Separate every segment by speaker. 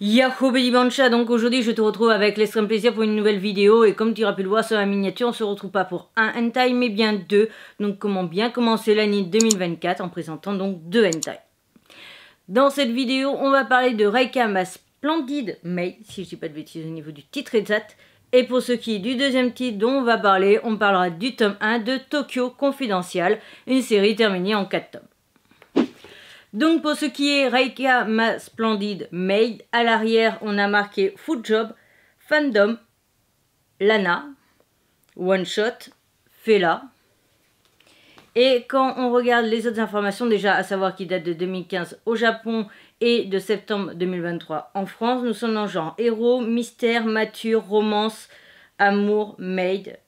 Speaker 1: Yahoo Baby Bancha, donc aujourd'hui je te retrouve avec l'extrême plaisir pour une nouvelle vidéo et comme tu auras pu le voir sur la miniature on se retrouve pas pour un hentai mais bien deux donc comment bien commencer l'année 2024 en présentant donc deux hentai. Dans cette vidéo on va parler de Ma Splendid mais si je dis pas de bêtises au niveau du titre exact et pour ce qui est du deuxième titre dont on va parler on parlera du tome 1 de Tokyo Confidential une série terminée en 4 tomes. Donc pour ce qui est Reika Ma Splendide Maid, à l'arrière on a marqué Food Job, Fandom, Lana, One Shot, Fela. Et quand on regarde les autres informations, déjà à savoir qui date de 2015 au Japon et de septembre 2023 en France, nous sommes dans genre héros, mystère, mature, romance, amour, maid.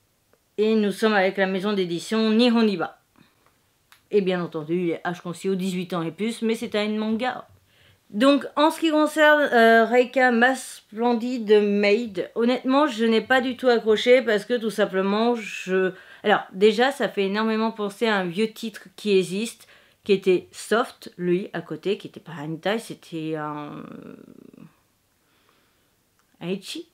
Speaker 1: Et nous sommes avec la maison d'édition Nihoniba. Et bien entendu, il est âge conseillé aux 18 ans et plus, mais c'est un manga. Donc en ce qui concerne euh, Reika Ma Maid, honnêtement je n'ai pas du tout accroché parce que tout simplement je... Alors déjà ça fait énormément penser à un vieux titre qui existe, qui était soft, lui à côté, qui n'était pas un c'était un... Un Ichi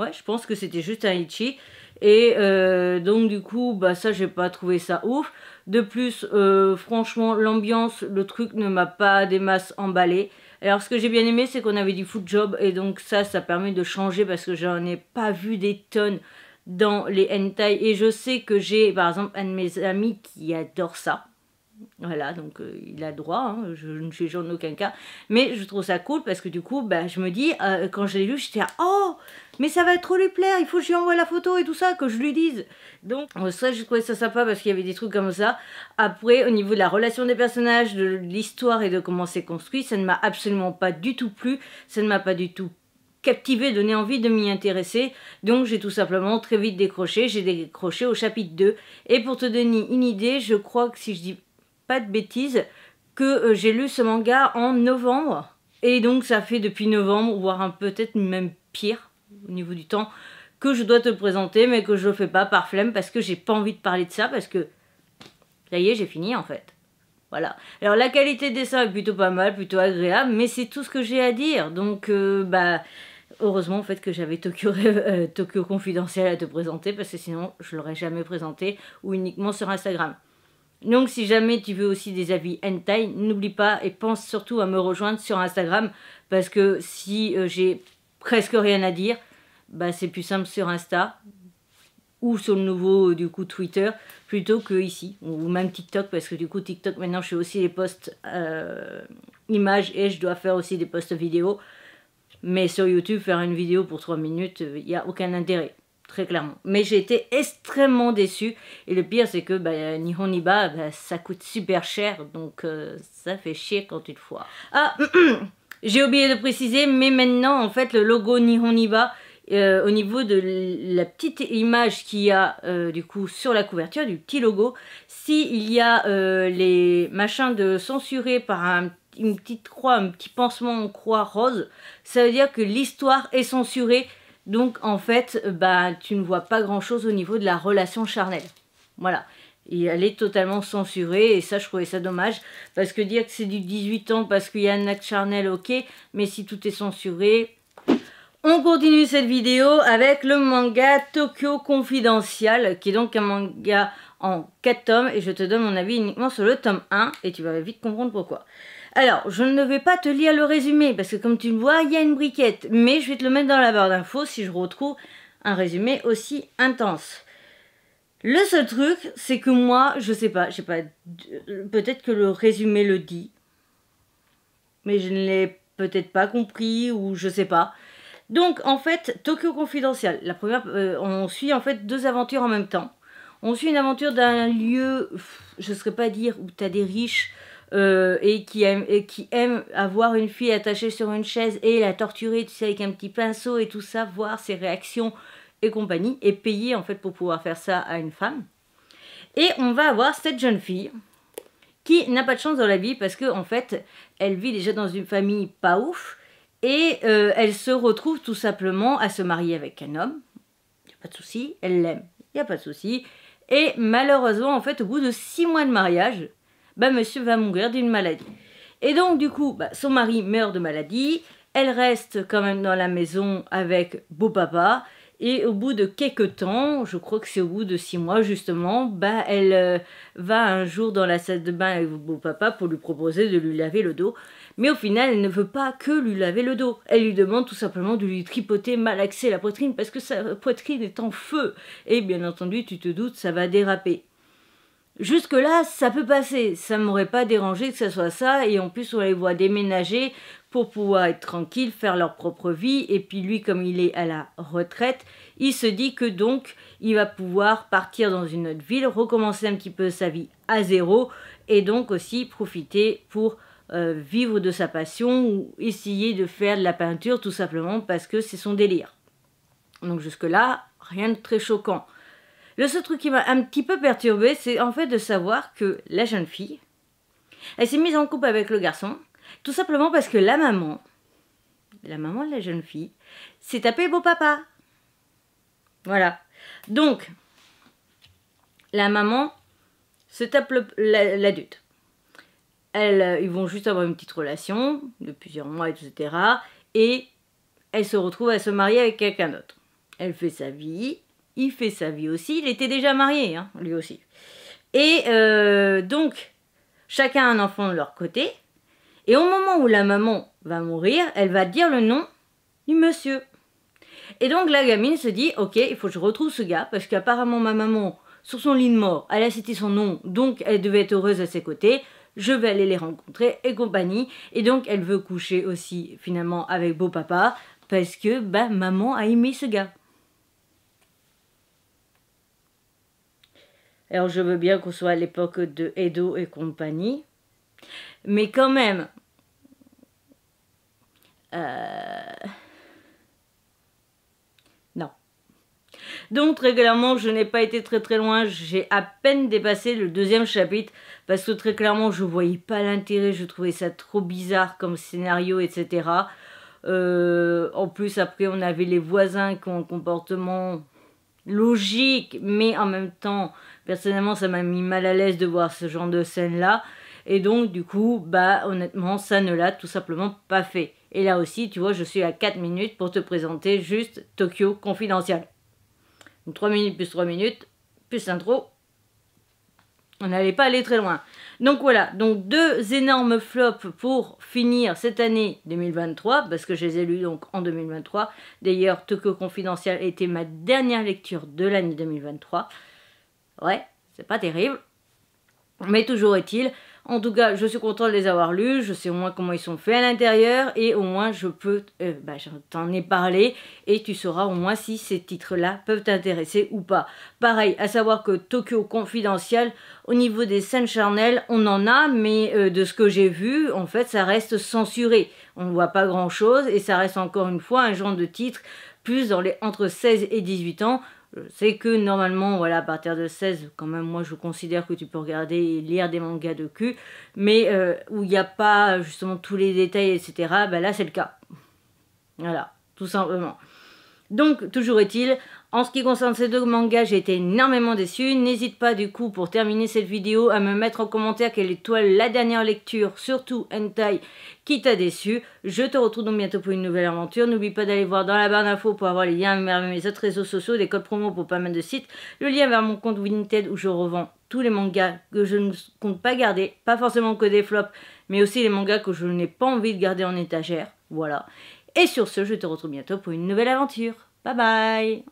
Speaker 1: Ouais je pense que c'était juste un Ichi. Et euh, donc du coup, bah ça j'ai pas trouvé ça ouf. De plus, euh, franchement, l'ambiance, le truc ne m'a pas des masses emballé. Alors ce que j'ai bien aimé, c'est qu'on avait du foot job et donc ça, ça permet de changer parce que j'en ai pas vu des tonnes dans les hentai. Et je sais que j'ai par exemple un de mes amis qui adore ça. Voilà, donc euh, il a droit, hein, je ne suis genre en aucun cas. Mais je trouve ça cool parce que du coup, bah, je me dis, euh, quand je l'ai lu, j'étais oh, mais ça va trop lui plaire, il faut que je envoie la photo et tout ça, que je lui dise. Donc, euh, ça, je trouvais ça sympa parce qu'il y avait des trucs comme ça. Après, au niveau de la relation des personnages, de l'histoire et de comment c'est construit, ça ne m'a absolument pas du tout plu, ça ne m'a pas du tout captivé, donné envie de m'y intéresser. Donc j'ai tout simplement très vite décroché. J'ai décroché au chapitre 2. Et pour te donner une idée, je crois que si je dis pas de bêtises, que euh, j'ai lu ce manga en novembre. Et donc ça fait depuis novembre, voire peut-être même pire au niveau du temps, que je dois te présenter, mais que je le fais pas par flemme parce que j'ai pas envie de parler de ça, parce que ça y est, j'ai fini en fait. Voilà. Alors la qualité des dessin est plutôt pas mal, plutôt agréable, mais c'est tout ce que j'ai à dire. Donc euh, bah heureusement en fait que j'avais Tokyo, euh, Tokyo Confidentiel à te présenter parce que sinon je l'aurais jamais présenté ou uniquement sur Instagram. Donc si jamais tu veux aussi des avis hentai, n'oublie pas et pense surtout à me rejoindre sur Instagram parce que si euh, j'ai presque rien à dire, bah, c'est plus simple sur Insta ou sur le nouveau euh, du coup Twitter plutôt que ici ou même TikTok parce que du coup TikTok maintenant je fais aussi des posts euh, images et je dois faire aussi des posts vidéo. Mais sur YouTube, faire une vidéo pour 3 minutes, il n'y a aucun intérêt très clairement. Mais j'ai été extrêmement déçue. Et le pire, c'est que bah, Iba, bah, ça coûte super cher, donc euh, ça fait chier quand tu le vois. Ah, j'ai oublié de préciser, mais maintenant, en fait, le logo Nihon Iba, euh, au niveau de la petite image qu'il y a euh, du coup sur la couverture, du petit logo, s'il y a les machins de censurer par une petite croix, un petit pansement en croix rose, ça veut dire que l'histoire est censurée donc en fait, euh, bah, tu ne vois pas grand-chose au niveau de la relation charnelle. Voilà. Et elle est totalement censurée, et ça, je trouvais ça dommage. Parce que dire que c'est du 18 ans parce qu'il y a un acte charnel, ok, mais si tout est censuré. On continue cette vidéo avec le manga Tokyo Confidential, qui est donc un manga en 4 tomes, et je te donne mon avis uniquement sur le tome 1, et tu vas vite comprendre pourquoi. Alors, je ne vais pas te lire le résumé, parce que comme tu le vois, il y a une briquette. Mais je vais te le mettre dans la barre d'infos si je retrouve un résumé aussi intense. Le seul truc, c'est que moi, je sais pas, je sais pas, peut-être que le résumé le dit, mais je ne l'ai peut-être pas compris ou je sais pas. Donc en fait, Tokyo Confidential, la première, euh, on suit en fait deux aventures en même temps. On suit une aventure d'un lieu, je ne saurais pas dire, où tu as des riches, euh, et, qui aime, qui aime avoir une fille attachée sur une chaise et la torturer, tu sais, avec un petit pinceau et tout ça, voir ses réactions et compagnie, et payer en fait pour pouvoir faire ça à une femme. Et on va avoir cette jeune fille qui n'a pas de chance dans la vie parce que en fait, elle vit déjà dans une famille pas ouf et euh, elle se retrouve tout simplement à se marier avec un homme. Y a pas de souci, elle l'aime. il n'y a pas de souci. Et malheureusement, en fait, au bout de six mois de mariage, bah, monsieur va mourir d'une maladie. Et donc, du coup, bah, son mari meurt de maladie, elle reste quand même dans la maison avec beau-papa, et au bout de quelques temps, je crois que c'est au bout de six mois justement, bah elle euh, va un jour dans la salle de bain avec beau-papa pour lui proposer de lui laver le dos. Mais au final, elle ne veut pas que lui laver le dos. Elle lui demande tout simplement de lui tripoter, malaxer la poitrine parce que sa poitrine est en feu. Et bien entendu, tu te doutes, ça va déraper. Jusque-là, ça peut passer. Ça ne m'aurait pas dérangé que ça soit ça. Et en plus, on les voit déménager pour pouvoir être tranquille, faire leur propre vie. Et puis lui, comme il est à la retraite, il se dit que donc, il va pouvoir partir dans une autre ville, recommencer un petit peu sa vie à zéro. Et donc aussi profiter pour euh, vivre de sa passion ou essayer de faire de la peinture tout simplement parce que c'est son délire. Donc jusque-là, rien de très choquant. Le seul truc qui m'a un petit peu perturbé, c'est en fait de savoir que la jeune fille, elle s'est mise en couple avec le garçon, tout simplement parce que la maman, la maman de la jeune fille, s'est tapée beau papa. Voilà. Donc, la maman se tape l'adulte. Euh, ils vont juste avoir une petite relation de plusieurs mois, etc. Et elle se retrouve à se marier avec quelqu'un d'autre. Elle fait sa vie, il fait sa vie aussi. Il était déjà marié, hein, lui aussi. Et euh, donc, chacun a un enfant de leur côté. Et au moment où la maman va mourir, elle va dire le nom du monsieur. Et donc la gamine se dit, ok, il faut que je retrouve ce gars, parce qu'apparemment ma maman, sur son lit de mort, elle a cité son nom, donc elle devait être heureuse à ses côtés, je vais aller les rencontrer et compagnie. Et donc elle veut coucher aussi finalement avec beau papa, parce que bah, maman a aimé ce gars. Alors je veux bien qu'on soit à l'époque de Edo et compagnie, mais quand même, euh, non. Donc très clairement, je n'ai pas été très très loin, j'ai à peine dépassé le deuxième chapitre, parce que très clairement, je ne voyais pas l'intérêt, je trouvais ça trop bizarre comme scénario, etc. Euh, en plus, après, on avait les voisins qui ont un comportement logique, mais en même temps Personnellement, ça m'a mis mal à l'aise de voir ce genre de scène-là. Et donc, du coup, bah, honnêtement, ça ne l'a tout simplement pas fait. Et là aussi, tu vois, je suis à 4 minutes pour te présenter juste Tokyo Confidential. Donc, 3 minutes plus 3 minutes, plus intro, On n'allait pas aller très loin. Donc voilà, donc deux énormes flops pour finir cette année 2023, parce que je les ai lus donc en 2023. D'ailleurs, Tokyo Confidential était ma dernière lecture de l'année 2023. Ouais, c'est pas terrible. Mais toujours est-il, en tout cas, je suis content de les avoir lus, je sais au moins comment ils sont faits à l'intérieur, et au moins je peux, euh, bah, je bah, t'en ai parlé, et tu sauras au moins si ces titres-là peuvent t'intéresser ou pas. Pareil, à savoir que Tokyo Confidential, au niveau des scènes charnelles, on en a, mais euh, de ce que j'ai vu, en fait, ça reste censuré. On ne voit pas grand-chose, et ça reste encore une fois un genre de titre plus dans les entre 16 et 18 ans euh, c'est que normalement, voilà, à partir de 16, quand même, moi je considère que tu peux regarder et lire des mangas de cul, mais euh, où il n'y a pas justement tous les détails, etc., ben bah, là c'est le cas. Voilà, tout simplement. Donc, toujours est-il, en ce qui concerne ces deux mangas, j'ai été énormément déçue. N'hésite pas du coup pour terminer cette vidéo à me mettre en commentaire quelle étoile la dernière lecture, surtout Hentai, qui t'a déçu. Je te retrouve donc bientôt pour une nouvelle aventure. N'oublie pas d'aller voir dans la barre d'infos pour avoir les liens vers mes autres réseaux sociaux, des codes promo pour pas mal de sites, le lien vers mon compte Winted où je revends tous les mangas que je ne compte pas garder, pas forcément que des flops, mais aussi les mangas que je n'ai pas envie de garder en étagère. Voilà. Et sur ce, je te retrouve bientôt pour une nouvelle aventure. Bye bye